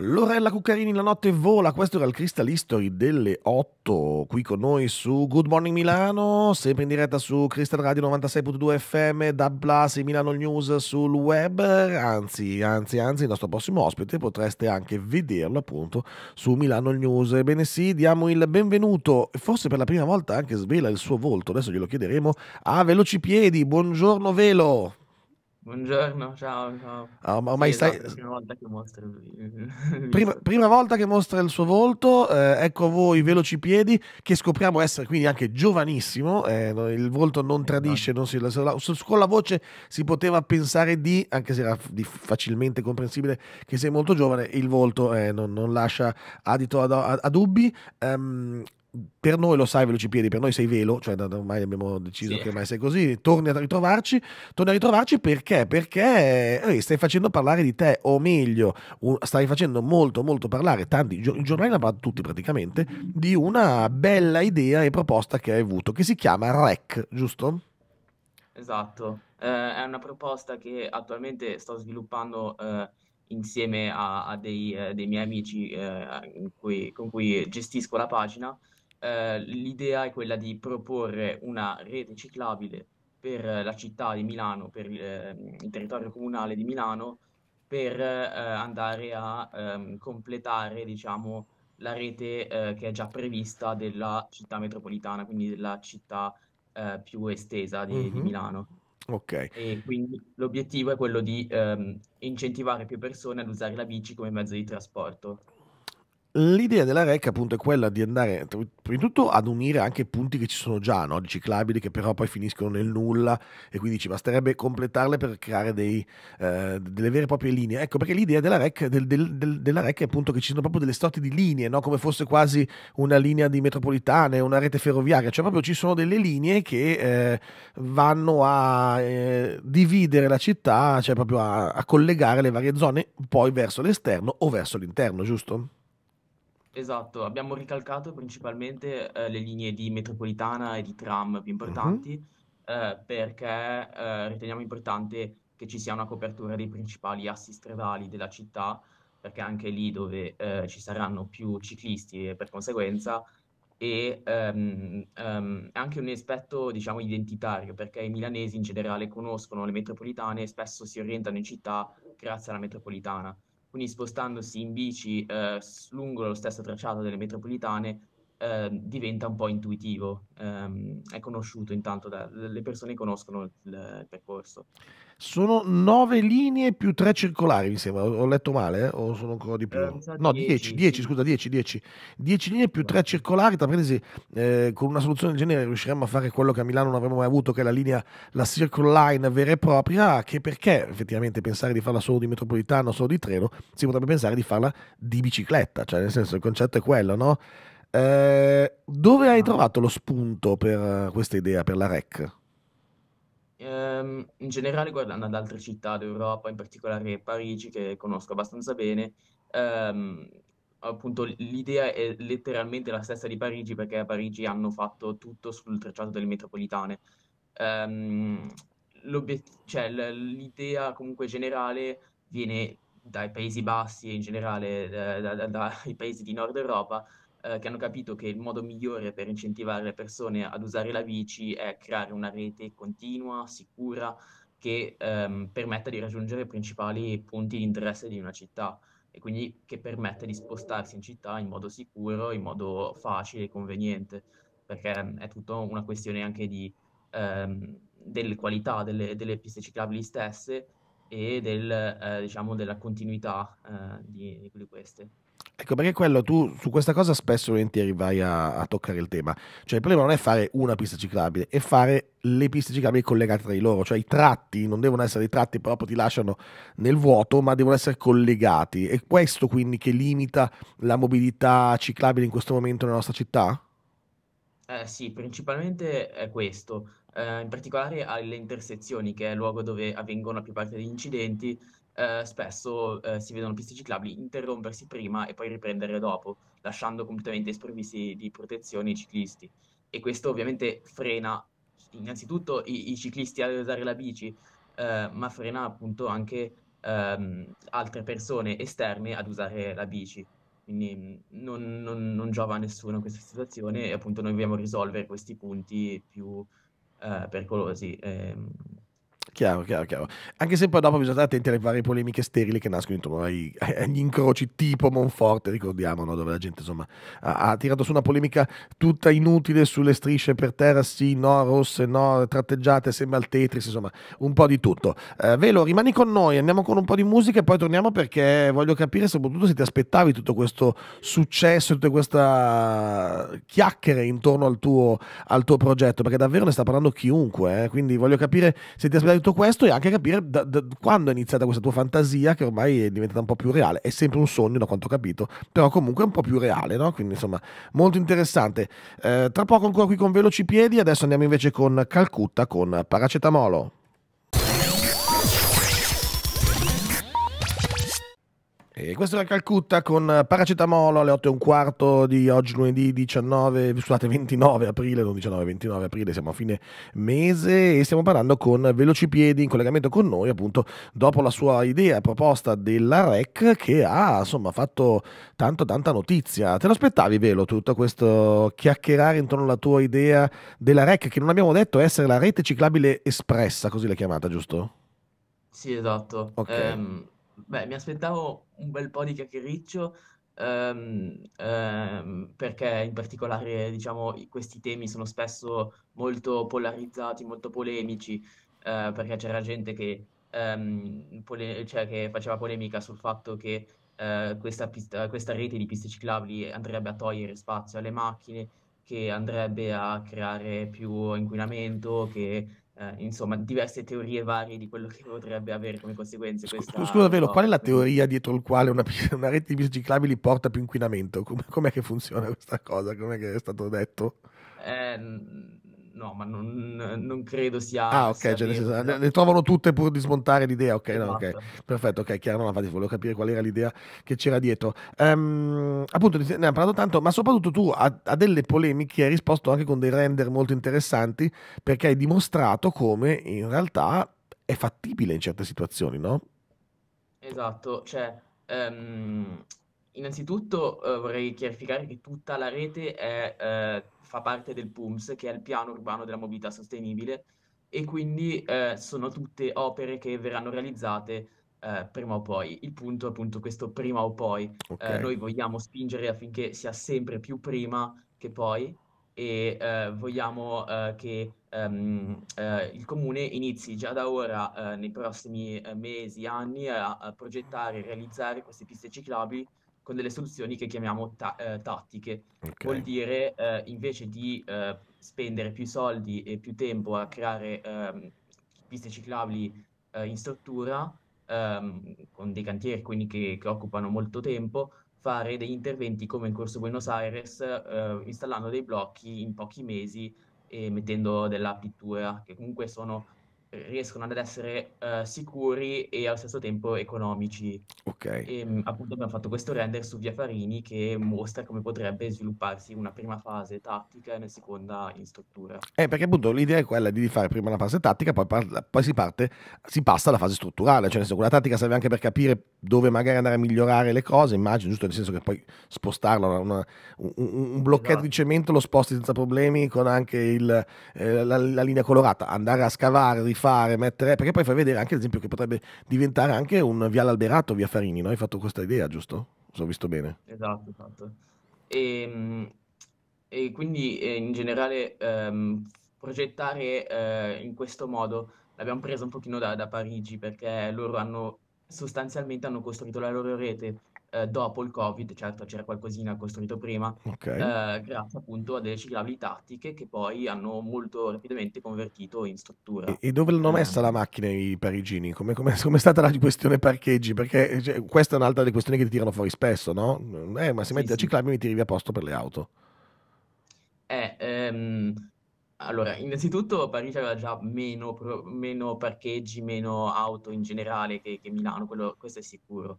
Lorella Cuccarini, la notte vola, questo era il Crystal History delle 8, qui con noi su Good Morning Milano, sempre in diretta su Crystal Radio 96.2 FM, da Plus e Milano News sul web, anzi, anzi, anzi, il nostro prossimo ospite potreste anche vederlo appunto su Milano News. Ebbene sì, diamo il benvenuto, forse per la prima volta anche svela il suo volto, adesso glielo chiederemo, a Velocipiedi, buongiorno Velo! Buongiorno, ciao. ciao. Ah, ormai sì, stai... Esatto, prima volta che mostra il... prima, prima, volta che mostra il suo volto, eh, ecco voi veloci piedi che scopriamo essere quindi anche giovanissimo, eh, il volto non esatto. tradisce, non si, con la voce si poteva pensare di, anche se era facilmente comprensibile che sei molto giovane, il volto eh, non, non, lascia adito a, a, a dubbi. Um, per noi lo sai Velocipiedi, per noi sei velo, cioè da, ormai abbiamo deciso sì. che ormai sei così, torni a ritrovarci, torni a ritrovarci perché? Perché eh, stai facendo parlare di te, o meglio, un, stai facendo molto molto parlare, tanti, i giornali ne parlano tutti praticamente, di una bella idea e proposta che hai avuto, che si chiama REC, giusto? Esatto, eh, è una proposta che attualmente sto sviluppando... Eh, insieme a, a dei, eh, dei, miei amici eh, cui, con cui gestisco la pagina eh, l'idea è quella di proporre una rete ciclabile per eh, la città di Milano, per eh, il territorio comunale di Milano, per eh, andare a ehm, completare diciamo, la rete eh, che è già prevista della città metropolitana, quindi della città eh, più estesa di, mm-hmm. Milano. Okay. E quindi l'obiettivo è quello di ehm, incentivare più persone ad usare la bici come mezzo di trasporto. L'idea della REC appunto è quella di andare prima di tutto ad unire anche punti che ci sono già, no? ciclabili che però poi finiscono nel nulla e quindi ci basterebbe completarle per creare dei, eh, delle vere e proprie linee. Ecco perché l'idea della REC, del, del, della REC, è appunto che ci sono proprio delle sorte di linee, no? come fosse quasi una linea di metropolitane, una rete ferroviaria, cioè proprio ci sono delle linee che eh, vanno a eh, dividere la città, cioè proprio a, a collegare le varie zone poi verso l'esterno o verso l'interno, giusto? Esatto, abbiamo ricalcato principalmente eh, le linee di metropolitana e di tram più importanti eh, perché eh, riteniamo importante che ci sia una copertura dei principali assi stradali della città, perché anche lì dove eh, ci saranno più ciclisti e eh, per conseguenza e ehm, ehm, anche un aspetto diciamo identitario perché i milanesi in generale conoscono le metropolitane e spesso si orientano in città grazie alla metropolitana quindi spostandosi in bici eh, lungo lo stesso tracciato delle metropolitane eh, diventa un po' intuitivo, eh, è conosciuto intanto, da, le persone conoscono il, il, percorso. Sono nove linee più tre circolari, mi sembra, ho letto male eh? o sono ancora di più? Eh, no, dieci, dieci, dieci scusa, dieci, dieci. Dieci linee più tre circolari, tra parentesi, eh, con una soluzione del genere riusciremmo a fare quello che a Milano non avremmo mai avuto, che è la linea, la circle line vera e propria, che perché effettivamente pensare di farla solo di metropolitano, solo di treno, si potrebbe pensare di farla di bicicletta, cioè nel senso il concetto è quello, no? Eh, dove hai trovato lo spunto per eh, questa idea, per la REC? Ehm, in generale guardando ad altre città d'Europa, in particolare Parigi, che conosco abbastanza bene, ehm, appunto l'idea è letteralmente la stessa di Parigi perché a Parigi hanno fatto tutto sul tracciato delle metropolitane. Ehm, cioè, l'idea comunque generale viene dai Paesi Bassi e in generale eh, da, da, dai paesi di Nord Europa eh, che hanno capito che il modo migliore per incentivare le persone ad usare la bici è creare una rete continua, sicura, che ehm, permetta di raggiungere i principali punti di interesse di una città e quindi che permette di spostarsi in città in modo sicuro, in modo facile e conveniente, perché ehm, è tutta una questione anche di, ehm, delle qualità delle, delle, piste ciclabili stesse e del, eh, diciamo, della continuità eh, di, di queste. Ecco perché quello tu su questa cosa spesso e volentieri vai a, a, toccare il tema. Cioè il problema non è fare una pista ciclabile, è fare le piste ciclabili collegate tra di loro. Cioè i tratti non devono essere i tratti proprio ti lasciano nel vuoto, ma devono essere collegati. È questo quindi che limita la mobilità ciclabile in questo momento nella nostra città? Eh, sì, principalmente è questo. Eh, in particolare alle intersezioni, che è il luogo dove avvengono la più parte degli incidenti, eh, spesso eh, si vedono piste ciclabili interrompersi prima e poi riprendere dopo, lasciando completamente sprovvisti di protezione i ciclisti. E questo ovviamente frena innanzitutto i, i ciclisti ad usare la bici, eh, ma frena appunto anche ehm, altre persone esterne ad usare la bici. Quindi mm, non, non, non, giova a nessuno questa situazione e appunto noi dobbiamo risolvere questi punti più eh, pericolosi. Ehm Chiaro, chiaro, chiaro. Anche se poi dopo bisogna stare attenti alle varie polemiche sterili che nascono intorno ai, agli incroci tipo Monforte, ricordiamo, no? dove la gente insomma ha, ha, tirato su una polemica tutta inutile sulle strisce per terra, sì, no, rosse, no, tratteggiate, sembra al Tetris, insomma, un po' di tutto. Eh, Velo, rimani con noi, andiamo con un po' di musica e poi torniamo perché voglio capire soprattutto se ti aspettavi tutto questo successo, tutta questa chiacchiere intorno al tuo, al tuo progetto, perché davvero ne sta parlando chiunque, eh? quindi voglio capire se ti aspettavi tutto tutto questo e anche capire da, da, quando è iniziata questa tua fantasia che ormai è diventata un po' più reale. È sempre un sogno, da quanto ho capito, però comunque è un po' più reale, no? Quindi insomma, molto interessante. Eh, tra poco ancora qui con Veloci Piedi, adesso andiamo invece con Calcutta con Paracetamolo. E questo era Calcutta con paracetamolo alle 8 e un quarto di oggi lunedì 19, scusate, 29 aprile, non 19, 29 aprile, siamo a fine mese e stiamo parlando con Velocipiedi in collegamento con noi appunto dopo la sua idea proposta della REC che ha insomma fatto tanto tanta notizia. Te lo aspettavi Velo tutto questo chiacchierare intorno alla tua idea della REC che non abbiamo detto essere la rete ciclabile espressa, così l'hai chiamata giusto? Sì esatto. Ok. Um beh, mi aspettavo un bel po' di chiacchiericcio, ehm, ehm, perché in particolare, diciamo, questi temi sono spesso molto polarizzati, molto polemici, eh, perché c'era gente che, ehm, pole- cioè che, faceva polemica sul fatto che eh, questa, pista- questa rete di piste ciclabili andrebbe a togliere spazio alle macchine, che andrebbe a creare più inquinamento, che eh, insomma, diverse teorie varie di quello che potrebbe avere come conseguenze. Questa... Scusa, Velo, no, qual è la teoria dietro il quale una, una rete di biciclabili porta più inquinamento? Come, com'è che funziona questa cosa? Com'è che è stato detto? Eh, No, ma non, non credo sia... Ah, ok, cioè, senso, ne, ne, trovano tutte pur di smontare l'idea, ok, no, ok, esatto. perfetto, ok, chiaro, no, infatti volevo capire qual era l'idea che c'era dietro. Um, appunto, ne abbiamo parlato tanto, ma soprattutto tu a, a, delle polemiche hai risposto anche con dei render molto interessanti, perché hai dimostrato come in realtà è fattibile in certe situazioni, no? Esatto, cioè... Um, innanzitutto eh, vorrei chiarificare che tutta la rete è... Eh, fa parte del PUMS, che è il piano urbano della mobilità sostenibile, e quindi eh, sono tutte opere che verranno realizzate eh, prima o poi. Il punto è appunto questo prima o poi. Okay. Eh, noi vogliamo spingere affinché sia sempre più prima che poi e eh, vogliamo eh, che um, il comune inizi già da ora, nei prossimi mesi, anni, a, a progettare e realizzare queste piste ciclabili con delle soluzioni che chiamiamo ta- eh, tattiche. Okay. Vuol dire eh, invece di eh, spendere più soldi e più tempo a creare ehm, piste ciclabili eh, in struttura, ehm, con dei cantieri quindi che, che, occupano molto tempo, fare degli interventi come in corso Buenos Aires, eh, installando dei blocchi in pochi mesi e mettendo della pittura, che comunque sono eh, riescono ad essere uh, sicuri e allo stesso tempo economici. Ok. E, ehm, appunto abbiamo fatto questo render su Via Farini che mostra come potrebbe svilupparsi una prima fase tattica e una seconda in struttura. Eh, perché appunto l'idea è quella di fare prima la fase tattica, poi, parla, poi si parte, si passa alla fase strutturale, cioè nel senso, quella tattica serve anche per capire dove magari andare a migliorare le cose, immagino, giusto nel senso che poi spostarlo, una, un, un, esatto. blocchetto esatto. di cemento lo sposti senza problemi con anche il, eh, la, la, linea colorata, andare a scavare, rifare, mettere, perché poi fai vedere anche ad esempio che potrebbe diventare anche un Viale Alberato, via Farini, no? Hai fatto questa idea, giusto? Se ho visto bene. Esatto, esatto. E, ehm, e quindi eh, in generale ehm, progettare eh, in questo modo l'abbiamo presa un pochino da, da Parigi perché loro hanno sostanzialmente hanno costruito la loro rete eh, dopo il Covid, certo c'era qualcosina costruito prima, okay. eh, grazie appunto a delle ciclabili tattiche che poi hanno molto rapidamente convertito in struttura. E, dove l'hanno eh. messa la macchina i parigini? Come, come, come, è stata la questione parcheggi? Perché cioè, questa è un'altra delle questioni che ti tirano fuori spesso, no? Eh, ma se sì, metti sì. la ciclabile mi tiri via posto per le auto. Eh, ehm, allora, innanzitutto Parigi aveva già meno, meno, parcheggi, meno auto in generale che, che Milano, quello, questo è sicuro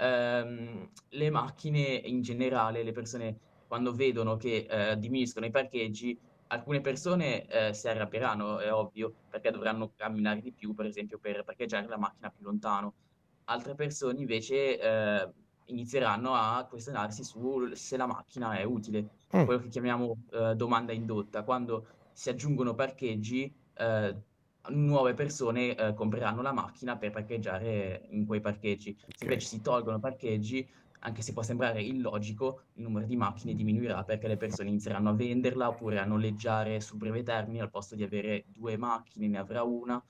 ehm, le macchine in generale, le persone quando vedono che eh, diminuiscono i parcheggi, alcune persone eh, si arrabbieranno, è ovvio, perché dovranno camminare di più, per esempio, per parcheggiare la macchina più lontano. Altre persone invece eh, inizieranno a questionarsi su se la macchina è utile, mm. quello che chiamiamo eh, domanda indotta, quando si aggiungono parcheggi eh, nuove persone eh, compreranno la macchina per parcheggiare in quei parcheggi. Se invece si tolgono parcheggi, anche se può sembrare illogico, il numero di macchine diminuirà perché le persone inizieranno a venderla oppure a noleggiare su breve termine al posto di avere due macchine ne avrà una.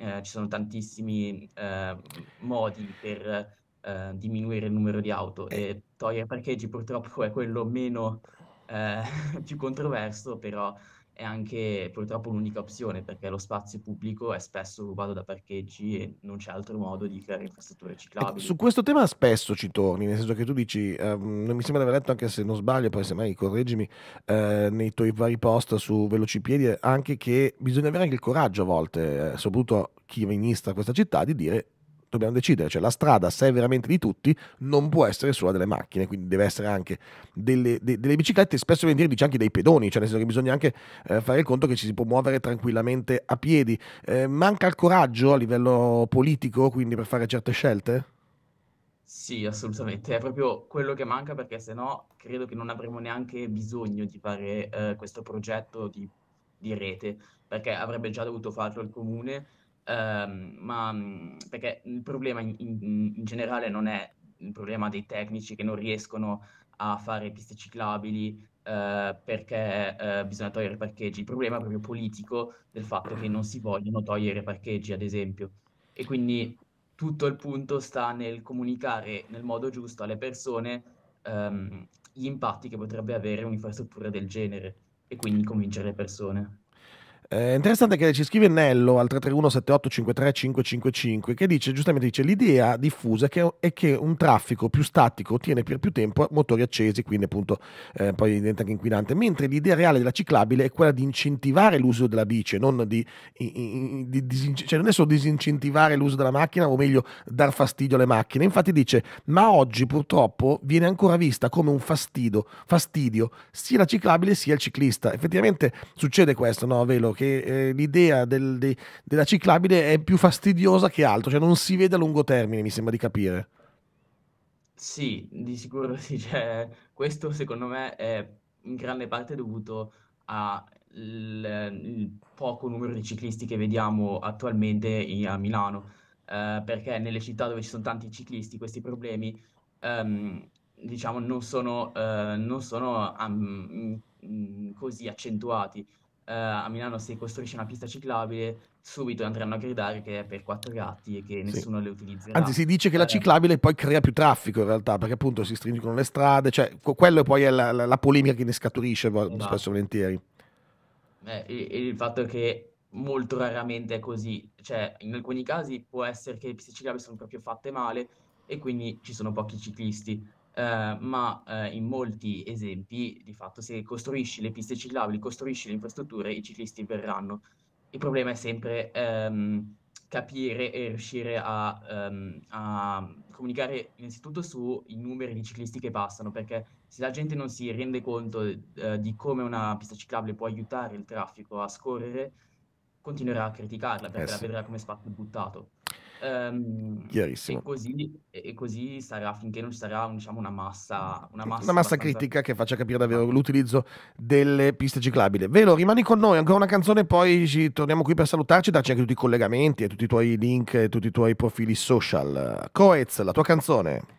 Eh, ci sono tantissimi eh, modi per eh, diminuire il numero di auto eh. e togliere parcheggi purtroppo è quello meno eh, più controverso, però è anche purtroppo l'unica opzione perché lo spazio pubblico è spesso rubato da parcheggi e non c'è altro modo di creare infrastrutture ecco, ciclabili. Su questo tema spesso ci torni, nel senso che tu dici, ehm, mi sembra di aver letto anche se non sbaglio, poi semmai correggimi, eh, nei tuoi vari post su Velocipiedi, anche che bisogna avere anche il coraggio a volte, eh, soprattutto chi amministra questa città, di dire dobbiamo decidere, cioè la strada, se è veramente di tutti, non può essere solo delle macchine, quindi deve essere anche delle, de, delle biciclette, spesso viene dice anche dei pedoni, cioè nel senso che bisogna anche eh, fare il conto che ci si può muovere tranquillamente a piedi. Eh, manca il coraggio a livello politico, quindi per fare certe scelte? Sì, assolutamente, è proprio quello che manca perché sennò credo che non avremo neanche bisogno di fare eh, questo progetto di, di rete, perché avrebbe già dovuto farlo il comune Ehm, ma mhmm, perché il problema in, in, in, generale non è il problema dei tecnici che non riescono a fare piste ciclabili eh, perché eh, bisogna togliere parcheggi, il problema è proprio politico del fatto che non si vogliono togliere parcheggi, ad esempio. E quindi tutto il punto sta nel comunicare nel modo giusto alle persone ehm, gli impatti che potrebbe avere un'infrastruttura del genere e quindi convincere le persone. Eh, interessante che ci scrive Nello al 331-7853-555 che dice giustamente dice, l'idea diffusa che è che un traffico più statico ottiene per più tempo motori accesi, quindi appunto eh, poi diventa anche inquinante, mentre l'idea reale della ciclabile è quella di incentivare l'uso della bici, non di, di, di, di cioè non è solo disincentivare l'uso della macchina o meglio dar fastidio alle macchine, infatti dice ma oggi purtroppo viene ancora vista come un fastidio, fastidio sia la ciclabile sia il ciclista, effettivamente succede questo, no Velo? che eh, l'idea del, de, della ciclabile è più fastidiosa che altro, cioè non si vede a lungo termine, mi sembra di capire. Sì, di sicuro sì, cioè, questo secondo me è in grande parte dovuto al poco numero di ciclisti che vediamo attualmente a Milano, eh, perché nelle città dove ci sono tanti ciclisti questi problemi ehm, diciamo, non sono, eh, non sono um, così accentuati eh, a Milano se costruisce una pista ciclabile, subito andranno a gridare che è per quattro gatti e che nessuno sì. le utilizzerà. Anzi, si dice che la eh. ciclabile poi crea più traffico in realtà, perché appunto si stringono le strade, cioè quello poi è la, la, la polemica che ne scaturisce esatto. spesso e volentieri. Eh, e, il fatto è che molto raramente è così, cioè in alcuni casi può essere che le piste ciclabili sono proprio fatte male e quindi ci sono pochi ciclisti eh, ma eh, in molti esempi di fatto se costruisci le piste ciclabili, costruisci le infrastrutture, i ciclisti verranno. Il problema è sempre ehm, capire e riuscire a, ehm, a, comunicare innanzitutto sui numeri di ciclisti che passano, perché se la gente non si rende conto eh, di come una pista ciclabile può aiutare il traffico a scorrere, continuerà a criticarla perché eh sì. la vedrà come spazio buttato. Ehm, Chiarissimo. E così, e così, sarà finché non ci sarà diciamo, una massa, una massa, una massa critica che faccia capire davvero esatto. l'utilizzo delle piste ciclabili. Velo, rimani con noi, ancora una canzone, poi ci torniamo qui per salutarci, darci anche tutti i collegamenti e tutti i tuoi link e tutti i tuoi profili social. Coez, la tua canzone.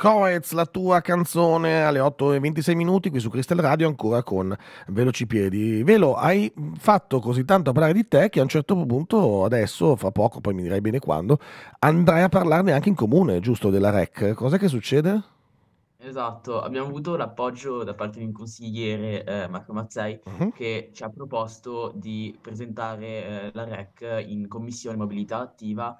Coez, la tua canzone alle 8 e 26 minuti qui su Crystal Radio ancora con Velocipiedi. Velo, hai fatto così tanto a parlare di te che a un certo punto adesso, fra poco, poi mi direi bene quando, andrai a parlarne anche in comune, giusto, della REC. Cosa che succede? Esatto, abbiamo avuto l'appoggio da parte di un consigliere, eh, Marco Mazzei, uh-huh. che ci ha proposto di presentare eh, la REC in Commissione Mobilità Attiva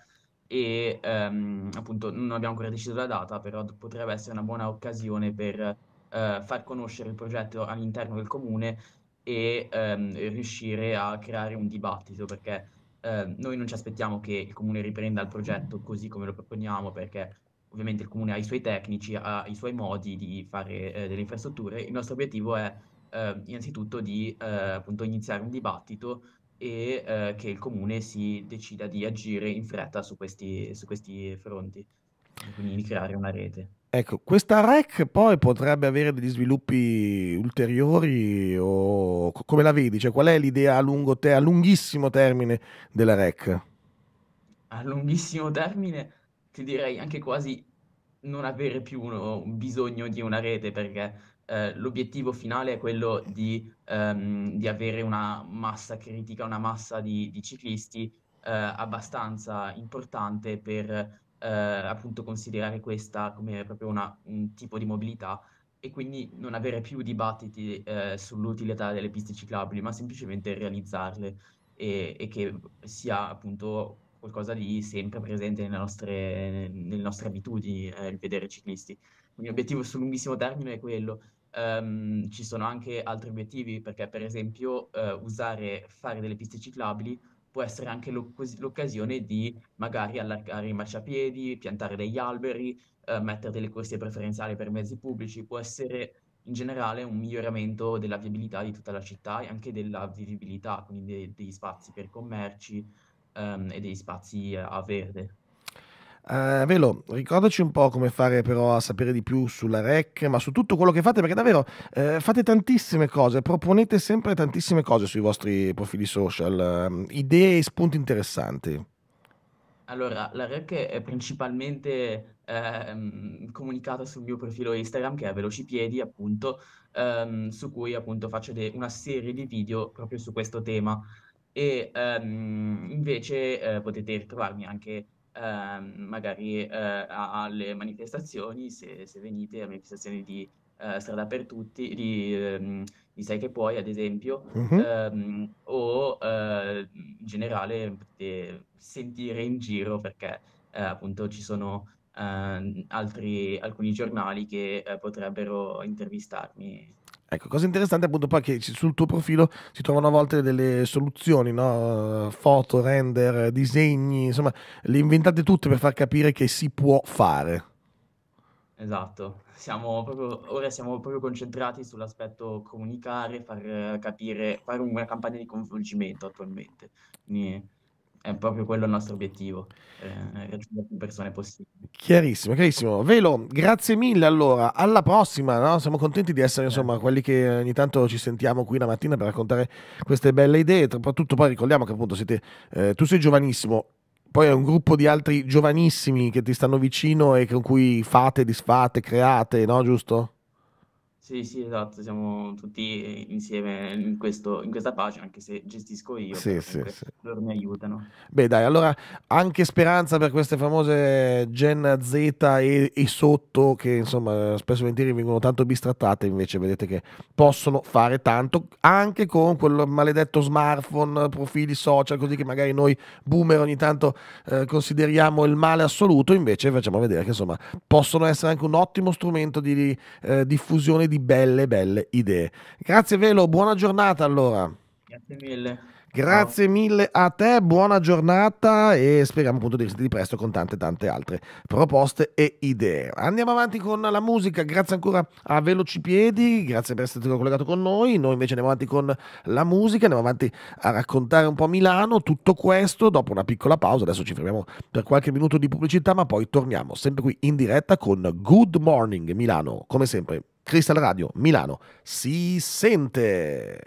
e ehm, appunto non abbiamo ancora deciso la data, però potrebbe essere una buona occasione per eh, far conoscere il progetto all'interno del comune e ehm, riuscire a creare un dibattito perché eh, noi non ci aspettiamo che il comune riprenda il progetto così come lo proponiamo perché ovviamente il comune ha i suoi tecnici, ha i suoi modi di fare eh, delle infrastrutture, il nostro obiettivo è ehm, innanzitutto di eh, appunto iniziare un dibattito e eh, che il comune si decida di agire in fretta su questi, su questi fronti, quindi di creare una rete. Ecco, questa REC poi potrebbe avere degli sviluppi ulteriori o come la vedi? Cioè, qual è l'idea a, te- a lunghissimo termine della REC? A lunghissimo termine ti direi anche quasi non avere più uno, bisogno di una rete perché eh, l'obiettivo finale è quello di, ehm, di, avere una massa critica, una massa di, di ciclisti eh, abbastanza importante per eh, appunto considerare questa come proprio una, un tipo di mobilità e quindi non avere più dibattiti eh, sull'utilità delle piste ciclabili, ma semplicemente realizzarle e, e che sia appunto qualcosa di sempre presente nelle nostre, nelle nostre abitudini, eh, il vedere ciclisti. Quindi l'obiettivo sul lunghissimo termine è quello, Um, ci sono anche altri obiettivi perché per esempio uh, usare, fare delle piste ciclabili può essere anche l'occasione di magari allargare i marciapiedi, piantare degli alberi, uh, mettere delle corsie preferenziali per mezzi pubblici, può essere in generale un miglioramento della viabilità di tutta la città e anche della vivibilità, quindi de- degli spazi per commerci um, e degli spazi a verde. Uh, Velo, ricordaci un po' come fare però a sapere di più sulla REC, ma su tutto quello che fate, perché davvero uh, fate tantissime cose, proponete sempre tantissime cose sui vostri profili social, uh, idee e spunti interessanti. Allora, la REC è principalmente ehm, comunicata sul mio profilo Instagram, che è Velocipiedi, appunto, ehm, su cui appunto faccio de- una serie di video proprio su questo tema. E ehm, invece eh, potete trovarmi anche Ehm, magari eh, alle manifestazioni, se, se venite a manifestazioni di eh, Strada per Tutti, di, ehm, di Sai che puoi ad esempio, mm-hmm. ehm, o eh, in generale potete sentire in giro perché eh, appunto ci sono ehm, altri, alcuni giornali che eh, potrebbero intervistarmi Ecco, cosa interessante appunto poi che sul tuo profilo si trovano a volte delle soluzioni, no? foto, render, disegni, insomma, le inventate tutte per far capire che si può fare. Esatto, siamo proprio, ora siamo proprio concentrati sull'aspetto comunicare, far capire, fare una campagna di coinvolgimento attualmente. Quindi è proprio quello il nostro obiettivo, eh, raggiungere più persone possibili. Chiarissimo, chiarissimo. Velo, grazie mille allora, alla prossima, no? siamo contenti di essere insomma quelli che ogni tanto ci sentiamo qui la mattina per raccontare queste belle idee, soprattutto poi ricordiamo che appunto siete, eh, tu sei giovanissimo, poi è un gruppo di altri giovanissimi che ti stanno vicino e con cui fate, disfate, create, no? Giusto? Sì, sì, esatto, siamo tutti insieme in, questo, in questa pace, anche se gestisco io, Sì, però sì, comunque sì. loro mi aiutano. Beh, dai, allora anche speranza per queste famose Gen Z e, e sotto, che insomma spesso e volentieri vengono tanto bistrattate, invece vedete che possono fare tanto anche con quel maledetto smartphone, profili social, così che magari noi boomer ogni tanto eh, consideriamo il male assoluto, invece facciamo vedere che insomma possono essere anche un ottimo strumento di eh, diffusione di belle, belle idee. Grazie Velo, buona giornata allora. Grazie mille. Grazie Ciao. mille a te, buona giornata e speriamo appunto di risentirti presto con tante tante altre proposte e idee. Andiamo avanti con la musica, grazie ancora a Velocipiedi, grazie per essere collegato con noi, noi invece andiamo avanti con la musica, andiamo avanti a raccontare un po' Milano, tutto questo dopo una piccola pausa, adesso ci fermiamo per qualche minuto di pubblicità ma poi torniamo sempre qui in diretta con Good Morning Milano, come sempre Crystal Radio Milano si sente.